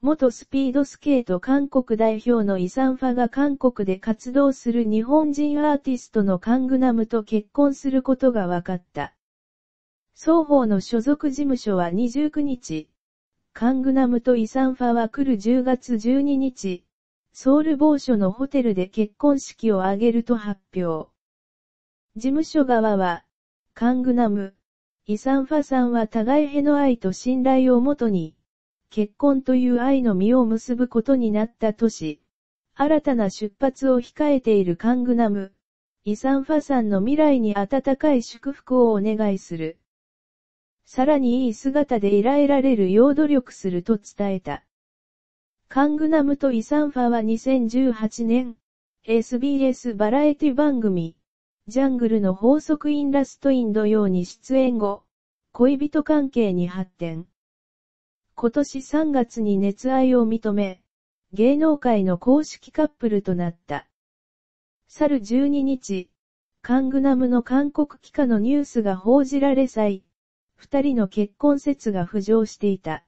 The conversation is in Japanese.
元スピードスケート韓国代表のイサンファが韓国で活動する日本人アーティストのカングナムと結婚することが分かった。双方の所属事務所は29日、カングナムとイサンファは来る10月12日、ソウル某所のホテルで結婚式を挙げると発表。事務所側は、カングナム、イサンファさんは互いへの愛と信頼をもとに、結婚という愛の実を結ぶことになった都市。新たな出発を控えているカングナム。イサンファさんの未来に温かい祝福をお願いする。さらにいい姿でいられられるよう努力すると伝えた。カングナムとイサンファは2018年、SBS バラエティ番組、ジャングルの法則インラストインドように出演後、恋人関係に発展。今年3月に熱愛を認め、芸能界の公式カップルとなった。去る12日、カングナムの韓国帰化のニュースが報じられ際、二人の結婚説が浮上していた。